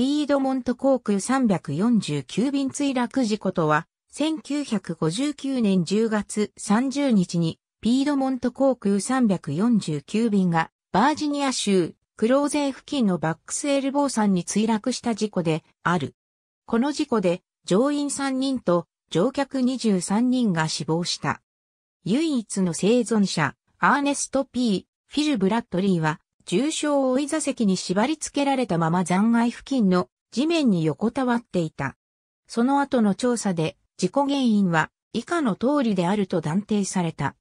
ピードモント航空349便墜落事故とは、1959年10月30日に、ピードモント航空349便が、バージニア州、クローゼー付近のバックスエルボー山に墜落した事故である。この事故で、乗員3人と乗客23人が死亡した。唯一の生存者、アーネスト・ P・ フィル・ブラッドリーは、重傷を追い座席に縛り付けられたまま残骸付近の地面に横たわっていた。その後の調査で事故原因は以下の通りであると断定された。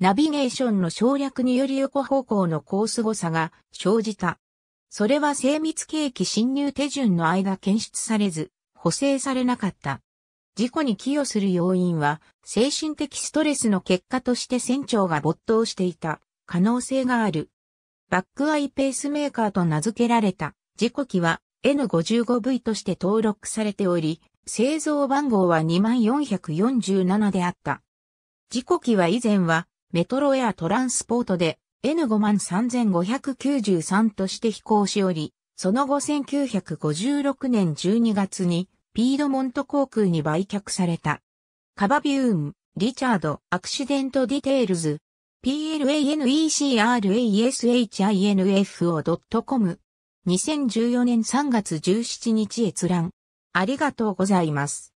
ナビゲーションの省略により横方向のコース誤差が生じた。それは精密計器侵入手順の間検出されず、補正されなかった。事故に寄与する要因は、精神的ストレスの結果として船長が没頭していた可能性がある。バックアイペースメーカーと名付けられた、事故機は N55V として登録されており、製造番号は2447であった。事故機は以前はメトロエアトランスポートで N53593 として飛行しおり、その後1956年12月にピードモント航空に売却された。カバビューン、リチャード、アクシデントディテールズ、planecrainfo.com s 2014年3月17日閲覧。ありがとうございます。